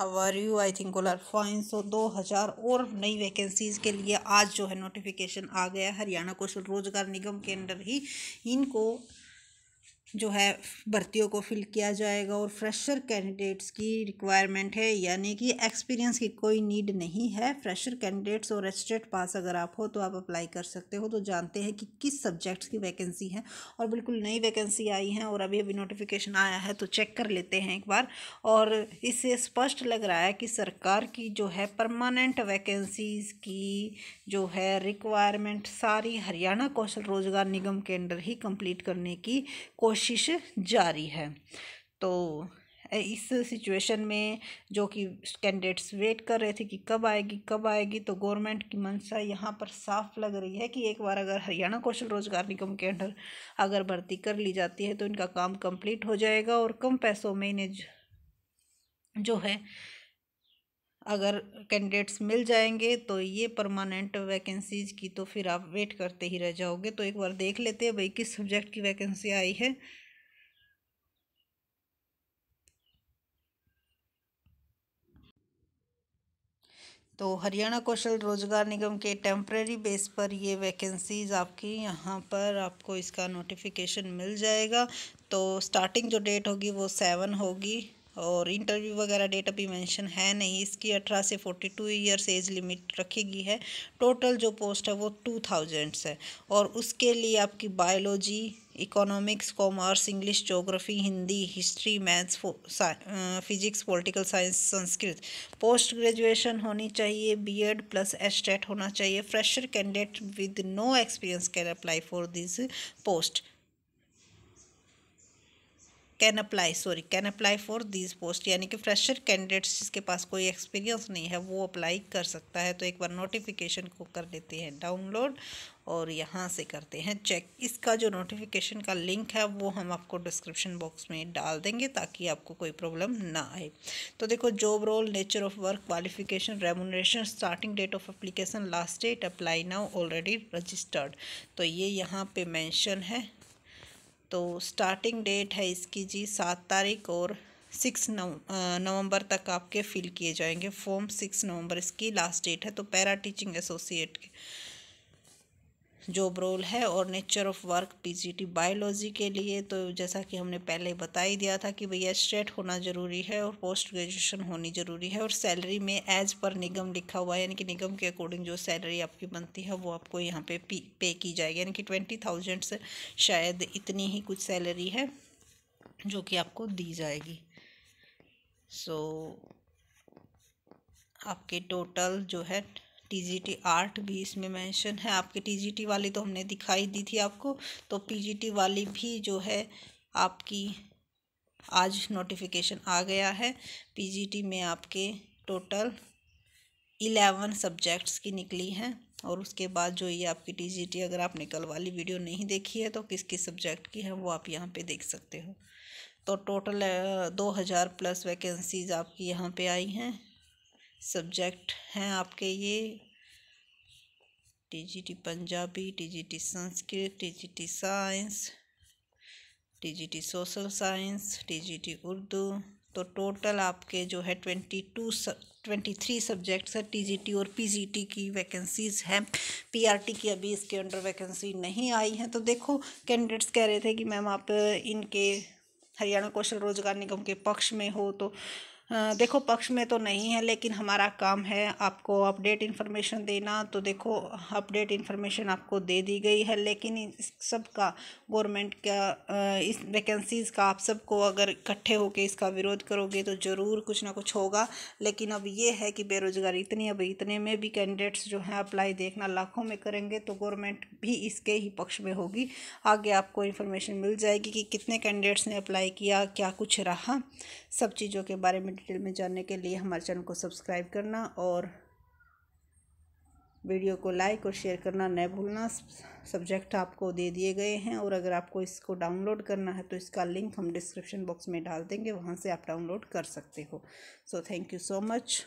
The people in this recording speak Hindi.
our you I think all are fine so दो हज़ार और नई वैकेंसीज़ के लिए आज जो है नोटिफिकेशन आ गया हरियाणा कौशल रोजगार निगम के अंडर ही इनको जो है भर्तियों को फिल किया जाएगा और फ्रेशर कैंडिडेट्स की रिक्वायरमेंट है यानी कि एक्सपीरियंस की कोई नीड नहीं है फ्रेशर कैंडिडेट्स और रजिस्टर्ड पास अगर आप हो तो आप अप्लाई कर सकते हो तो जानते हैं कि किस सब्जेक्ट्स की वैकेंसी है और बिल्कुल नई वैकेंसी आई है और अभी अभी नोटिफिकेशन आया है तो चेक कर लेते हैं एक बार और इससे स्पष्ट लग रहा है कि सरकार की जो है परमानेंट वैकेंसीज़ की जो है रिक्वायरमेंट सारी हरियाणा कौशल रोज़गार निगम के अंडर ही कंप्लीट करने की कोशिश कोशिश जारी है तो इस सिचुएशन में जो कि कैंडिडेट्स वेट कर रहे थे कि कब आएगी कब आएगी तो गवर्नमेंट की मंशा यहाँ पर साफ लग रही है कि एक बार अगर हरियाणा कौशल रोजगार निगम के अंडर अगर भर्ती कर ली जाती है तो इनका काम कंप्लीट हो जाएगा और कम पैसों में इन्हें जो है अगर कैंडिडेट्स मिल जाएंगे तो ये परमानेंट वैकेंसीज़ की तो फिर आप वेट करते ही रह जाओगे तो एक बार देख लेते हैं भाई किस सब्जेक्ट की वैकेंसी आई है तो हरियाणा कौशल रोजगार निगम के टेम्प्रेरी बेस पर ये वैकेंसीज़ आपकी यहाँ पर आपको इसका नोटिफिकेशन मिल जाएगा तो स्टार्टिंग जो डेट होगी वो सेवन होगी और इंटरव्यू वगैरह डेट अभी मेंशन है नहीं इसकी अठारह से forty two years age limit रखी गई है टोटल जो पोस्ट है वो टू थाउजेंड्स है और उसके लिए आपकी biology economics commerce English geography Hindi history maths physics political science Sanskrit post graduation होनी चाहिए बीएड प्लस एस्टेट होना चाहिए fresher candidate with no experience can apply for this post can apply sorry can apply for this post यानी कि फ्रेशर कैंडिडेट्स जिसके पास कोई एक्सपीरियंस नहीं है वो अप्लाई कर सकता है तो एक बार नोटिफिकेशन को कर लेते हैं डाउनलोड और यहाँ से करते हैं चेक इसका जो नोटिफिकेशन का लिंक है वो हम आपको डिस्क्रिप्शन बॉक्स में डाल देंगे ताकि आपको कोई प्रॉब्लम ना आए तो देखो job role nature of work qualification remuneration starting date of application last date apply now already registered तो ये यहाँ पे मेंशन है तो स्टार्टिंग डेट है इसकी जी सात तारीख और सिक्स नवंबर तक आपके फिल किए जाएंगे फॉर्म सिक्स नवंबर इसकी लास्ट डेट है तो पैरा टीचिंग एसोसिएट के जॉब रोल है और nature of work PGT biology के लिए तो जैसा कि हमने पहले बता ही दिया था कि भैया स्ट्रेट होना ज़रूरी है और पोस्ट ग्रेजुएशन होनी ज़रूरी है और सैलरी में एज पर निगम लिखा हुआ है यानी कि निगम के अकॉर्डिंग जो सैलरी आपकी बनती है वो आपको यहाँ पे पे की जाएगी यानी कि ट्वेंटी थाउजेंड से शायद इतनी ही कुछ सैलरी है जो कि आपको दी जाएगी सो so, आपके टोटल जो है टीजीटी आर्ट भी इसमें मेंशन है आपके टीजीटी वाली तो हमने दिखाई दी थी आपको तो पीजीटी वाली भी जो है आपकी आज नोटिफिकेशन आ गया है पीजीटी में आपके टोटल इलेवन सब्जेक्ट्स की निकली हैं और उसके बाद जो ये आपकी टीजीटी अगर आपने कल वाली वीडियो नहीं देखी है तो किस किस सब्जेक्ट की है वो आप यहाँ पर देख सकते हो तो टोटल दो हज़ार प्लस वैकेंसीज़ आपकी यहाँ पे आई हैं सब्जेक्ट हैं आपके ये TGT Punjabi TGT Sanskrit TGT science TGT social science TGT Urdu तो टोटल आपके जो है twenty two twenty three subjects है टीजीटी और पीजीटी की वैकेंसीज़ हैं पीआरटी e की अभी इसके अंडर वैकेंसी नहीं आई है तो देखो कैंडिडेट्स कह रहे थे कि मैम आप इनके हरियाणा कौशल रोजगार निगम के पक्ष में हो तो हाँ, देखो पक्ष में तो नहीं है लेकिन हमारा काम है आपको अपडेट इन्फॉर्मेशन देना तो देखो अपडेट इन्फॉर्मेशन आपको दे दी गई है लेकिन इस सब का गवर्नमेंट का इस वैकेंसीज़ का आप सबको अगर इकट्ठे होकर इसका विरोध करोगे तो ज़रूर कुछ ना कुछ होगा लेकिन अब ये है कि बेरोज़गारी इतनी अब इतने में भी कैंडिडेट्स जो हैं अप्लाई देखना लाखों में करेंगे तो गवर्नमेंट भी इसके ही पक्ष में होगी आगे आपको इन्फॉर्मेशन मिल जाएगी कि कितने कैंडिडेट्स ने अप्लाई किया क्या कुछ रहा सब चीज़ों के बारे में डिटेल में जानने के लिए हमारे चैनल को सब्सक्राइब करना और वीडियो को लाइक और शेयर करना न भूलना सब्जेक्ट आपको दे दिए गए हैं और अगर आपको इसको डाउनलोड करना है तो इसका लिंक हम डिस्क्रिप्शन बॉक्स में डाल देंगे वहाँ से आप डाउनलोड कर सकते हो so thank you so much